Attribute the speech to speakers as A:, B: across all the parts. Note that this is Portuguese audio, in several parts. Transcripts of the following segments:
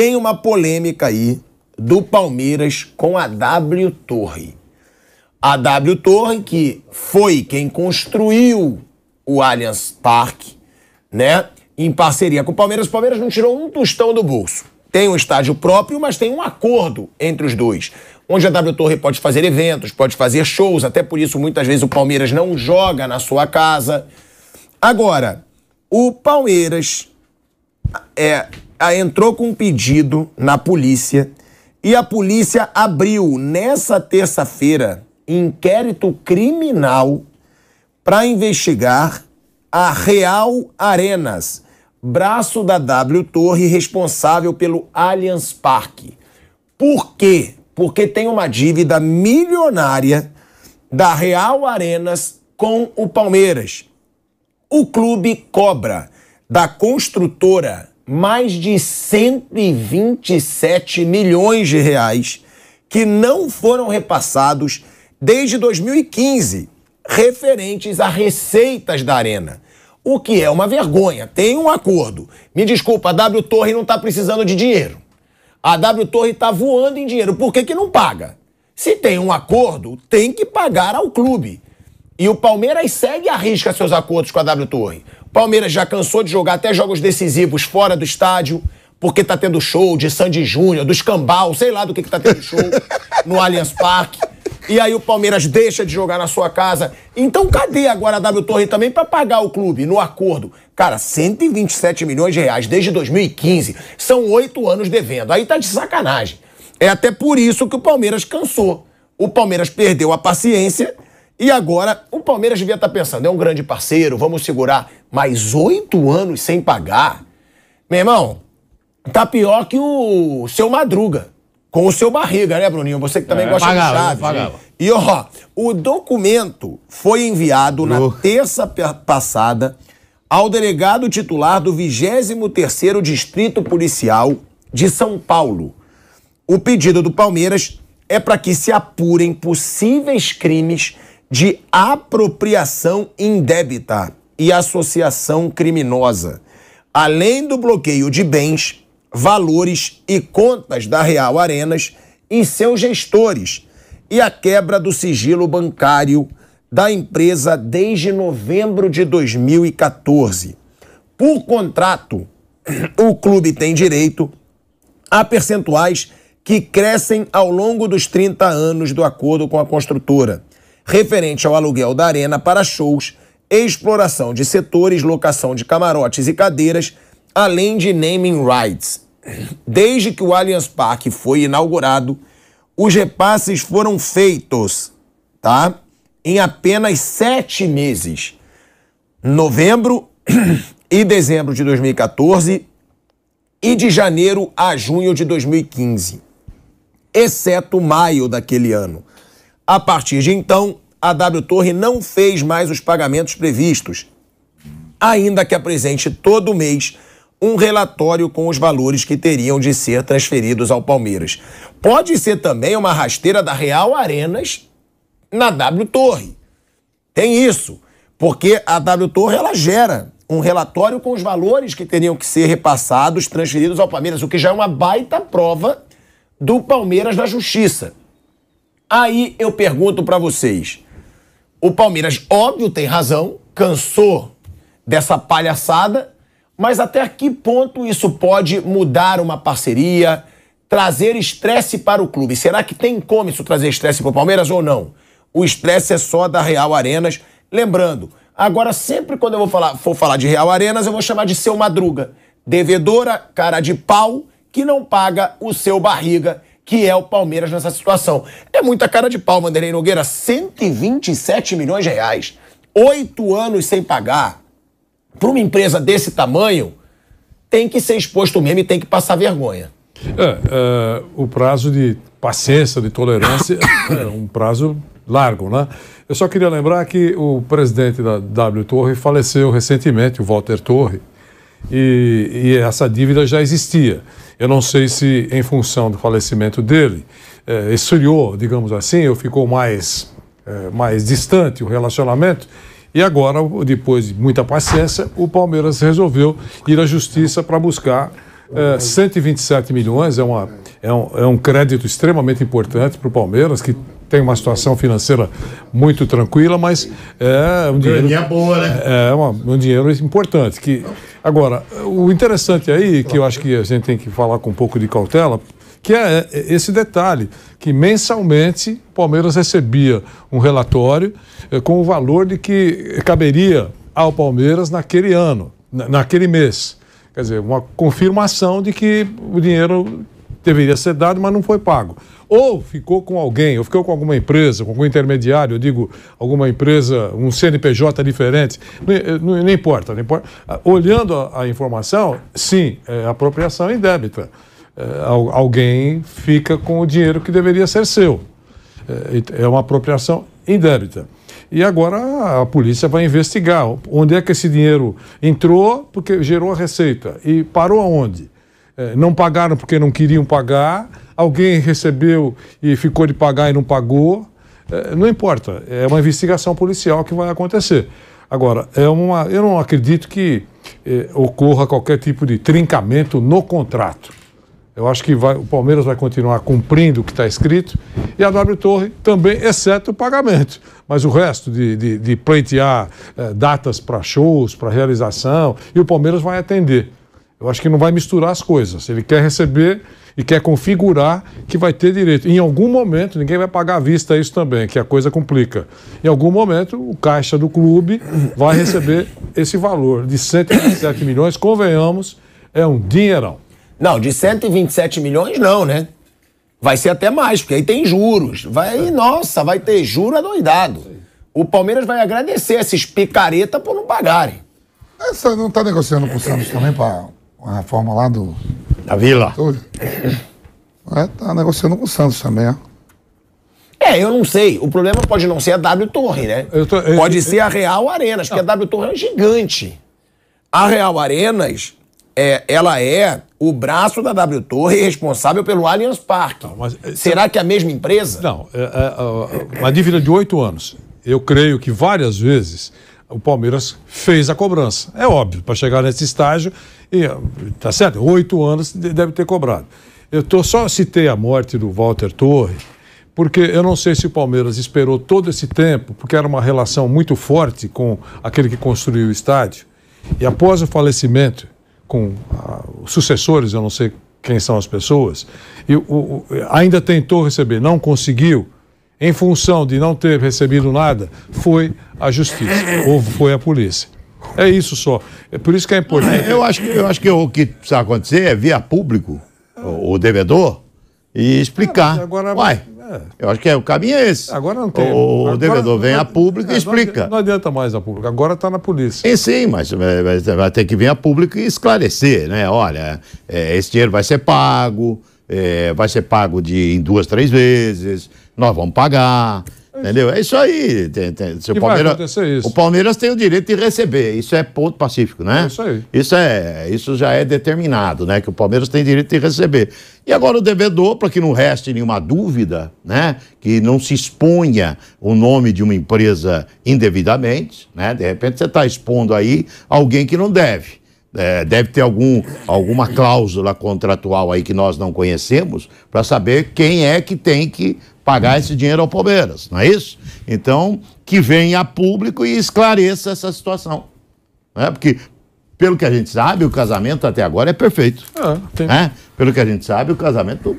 A: Tem uma polêmica aí do Palmeiras com a W Torre. A W Torre, que foi quem construiu o Allianz Parque, né? Em parceria com o Palmeiras, o Palmeiras não tirou um tostão do bolso. Tem um estádio próprio, mas tem um acordo entre os dois, onde a W Torre pode fazer eventos, pode fazer shows, até por isso muitas vezes o Palmeiras não joga na sua casa. Agora, o Palmeiras é ah, entrou com um pedido na polícia e a polícia abriu nessa terça-feira inquérito criminal para investigar a Real Arenas, braço da W Torre responsável pelo Allianz Parque. Por quê? Porque tem uma dívida milionária da Real Arenas com o Palmeiras. O clube cobra da construtora mais de 127 milhões de reais que não foram repassados desde 2015, referentes a receitas da Arena. O que é uma vergonha. Tem um acordo. Me desculpa, a W Torre não está precisando de dinheiro. A W Torre está voando em dinheiro. Por que, que não paga? Se tem um acordo, tem que pagar ao clube. E o Palmeiras segue e arrisca seus acordos com a W Torre. Palmeiras já cansou de jogar até jogos decisivos fora do estádio, porque tá tendo show de Sandy Júnior, do Escambau, sei lá do que, que tá tendo show no Allianz Parque. E aí o Palmeiras deixa de jogar na sua casa. Então cadê agora a W Torre também para pagar o clube no acordo? Cara, 127 milhões de reais desde 2015. São oito anos devendo. Aí tá de sacanagem. É até por isso que o Palmeiras cansou. O Palmeiras perdeu a paciência e agora o Palmeiras devia estar tá pensando: é um grande parceiro, vamos segurar mais oito anos sem pagar. Meu irmão, tá pior que o seu Madruga. Com o seu barriga, né, Bruninho? Você que também é, gosta pagava, de chave. E ó, o documento foi enviado na terça passada ao delegado titular do 23º Distrito Policial de São Paulo. O pedido do Palmeiras é para que se apurem possíveis crimes de apropriação indébita e associação criminosa, além do bloqueio de bens, valores e contas da Real Arenas e seus gestores, e a quebra do sigilo bancário da empresa desde novembro de 2014. Por contrato, o clube tem direito a percentuais que crescem ao longo dos 30 anos do acordo com a construtora referente ao aluguel da arena para shows, exploração de setores, locação de camarotes e cadeiras, além de naming rights. Desde que o Allianz Parque foi inaugurado, os repasses foram feitos, tá? Em apenas sete meses. Novembro e dezembro de 2014 e de janeiro a junho de 2015, exceto maio daquele ano, a partir de então, a W Torre não fez mais os pagamentos previstos, ainda que apresente todo mês um relatório com os valores que teriam de ser transferidos ao Palmeiras. Pode ser também uma rasteira da Real Arenas na W Torre. Tem isso, porque a W Torre ela gera um relatório com os valores que teriam que ser repassados, transferidos ao Palmeiras, o que já é uma baita prova do Palmeiras na justiça. Aí eu pergunto para vocês: o Palmeiras, óbvio, tem razão, cansou dessa palhaçada, mas até que ponto isso pode mudar uma parceria, trazer estresse para o clube? Será que tem como isso trazer estresse para o Palmeiras ou não? O estresse é só da Real Arenas. Lembrando, agora sempre quando eu vou falar, for falar de Real Arenas, eu vou chamar de seu Madruga. Devedora, cara de pau, que não paga o seu barriga que é o Palmeiras nessa situação. É muita cara de pau, Vanderlei Nogueira. 127 milhões de reais. Oito anos sem pagar. Para uma empresa desse tamanho, tem que ser exposto mesmo e tem que passar vergonha.
B: É, é, o prazo de paciência, de tolerância, é um prazo largo, né? Eu só queria lembrar que o presidente da W Torre faleceu recentemente, o Walter Torre, e, e essa dívida já existia. Eu não sei se, em função do falecimento dele, é, esfriou, digamos assim, ou ficou mais, é, mais distante o relacionamento. E agora, depois de muita paciência, o Palmeiras resolveu ir à justiça para buscar é, 127 milhões. É, uma, é, um, é um crédito extremamente importante para o Palmeiras, que tem uma situação financeira muito tranquila, mas é um dinheiro. Ganha boa, né? É, é uma, um dinheiro importante. Que, agora, o interessante aí, que eu acho que a gente tem que falar com um pouco de cautela, que é, é esse detalhe, que mensalmente o Palmeiras recebia um relatório é, com o valor de que caberia ao Palmeiras naquele ano, naquele mês. Quer dizer, uma confirmação de que o dinheiro deveria ser dado, mas não foi pago ou ficou com alguém, ou ficou com alguma empresa, com algum intermediário, eu digo, alguma empresa, um CNPJ diferente, eh, não, não, não importa, não importa. Ah, olhando a, a informação, sim, é apropriação indébita. É, alguém fica com o dinheiro que deveria ser seu. É, é uma apropriação indébita. E agora a polícia vai investigar onde é que esse dinheiro entrou, porque gerou a receita. E parou aonde? Eh, não pagaram porque não queriam pagar, alguém recebeu e ficou de pagar e não pagou. Eh, não importa, é uma investigação policial que vai acontecer. Agora, é uma, eu não acredito que eh, ocorra qualquer tipo de trincamento no contrato. Eu acho que vai, o Palmeiras vai continuar cumprindo o que está escrito e a W Torre também, exceto o pagamento. Mas o resto de, de, de pleitear datas para shows, para realização, e o Palmeiras vai atender. Eu acho que não vai misturar as coisas. Ele quer receber e quer configurar que vai ter direito. Em algum momento, ninguém vai pagar à vista isso também, que a coisa complica. Em algum momento, o caixa do clube vai receber esse valor de 127 milhões, convenhamos, é um dinheirão. Não, de
A: 127 milhões não, né? Vai ser até mais, porque aí tem juros. Vai, é. nossa, vai ter juro adoidado. O Palmeiras vai agradecer esses picareta por não pagarem.
B: Essa não está negociando com o Santos também para a reforma lá do. Da Vila. Túlio. É, tá negociando com o Santos também, ó. É, eu não sei.
A: O problema pode não ser a W Torre, né? Eu tô, eu, pode eu, ser a Real Arenas, porque a W Torre é
B: gigante.
A: A Real Arenas, é, ela é o braço da W Torre responsável pelo Allianz Parque. Não, mas, eh, Será que é a mesma empresa? Não,
B: é, é, é uma dívida de oito anos. Eu creio que várias vezes o Palmeiras fez a cobrança. É óbvio, para chegar nesse estágio, e, tá certo? Oito anos deve ter cobrado. Eu tô, só citei a morte do Walter Torre, porque eu não sei se o Palmeiras esperou todo esse tempo, porque era uma relação muito forte com aquele que construiu o estádio. E após o falecimento, com ah, os sucessores, eu não sei quem são as pessoas, e, o, ainda tentou receber, não conseguiu em função de não ter recebido nada, foi a justiça ou foi a polícia. É isso só. É por isso que é importante. Eu acho que, eu acho que o que precisa acontecer é via público,
C: o, o devedor, e explicar. É, agora, Uai, é. eu acho que é, o caminho é esse. Agora não tem. O, agora, devedor vem é, não, a público é, e explica. Não adianta mais a público, agora está na polícia. E sim, mas, vai ter que vir a público e esclarecer, né? Olha, é, esse dinheiro vai ser pago, é, vai ser pago de, em duas, três vezes, nós vamos pagar. Entendeu? É isso aí. Tem, tem, o, Palmeiras, isso. o Palmeiras tem o direito de receber. Isso é ponto pacífico, né? É isso aí. Isso, é, isso já é determinado, né? Que o Palmeiras tem direito de receber. E agora o devedor, para que não reste nenhuma dúvida, né? Que não se exponha o nome de uma empresa indevidamente, né? De repente você está expondo aí alguém que não deve. É, deve ter algum, alguma cláusula contratual aí que nós não conhecemos para saber quem é que tem que pagar esse dinheiro ao Palmeiras, não é isso? Então, que venha a público e esclareça essa situação. Né? Porque, pelo que a gente sabe, o casamento até agora é perfeito. Ah, né? Pelo que a gente sabe, o casamento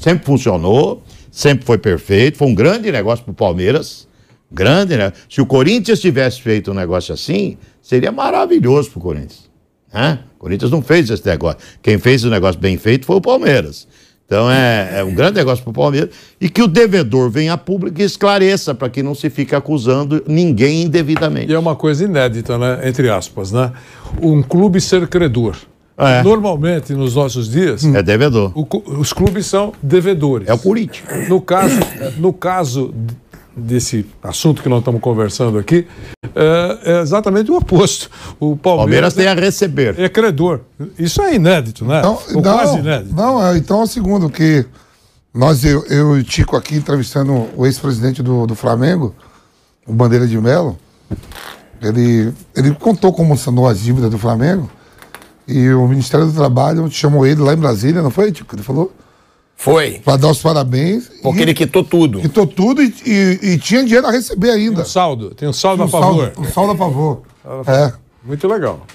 C: sempre funcionou, sempre foi perfeito, foi um grande negócio para o Palmeiras. Grande, né? Se o Corinthians tivesse feito um negócio assim, seria maravilhoso para o Corinthians. Né? O Corinthians não fez esse negócio. Quem fez o negócio bem feito foi o Palmeiras. Então é, é um grande negócio para o Palmeiras. E que o devedor venha a público e esclareça
B: para que não se fique acusando ninguém indevidamente. E é uma coisa inédita, né? entre aspas, né? Um clube ser credor. É. Normalmente, nos nossos dias. É devedor. O, os clubes são devedores. É o político. No caso, no caso desse assunto que nós estamos conversando aqui, é, é exatamente o oposto. O Palmeiras, Palmeiras é tem a receber. É credor. Isso é inédito, né? Então, Ou não, quase inédito. Não, é, então é o segundo, que nós, eu, eu e o Tico aqui entrevistando o ex-presidente do, do Flamengo, o Bandeira de Melo, ele, ele contou como sanou as dívidas do Flamengo e o Ministério do Trabalho chamou ele lá em Brasília, não foi, Tico? Ele falou foi. Para dar os parabéns. Porque e, ele quitou tudo. Quitou tudo e, e, e, tinha dinheiro a receber ainda. Tem um saldo, tem um saldo tem um a favor. Saldo, um saldo a favor.
A: É.
C: Muito legal.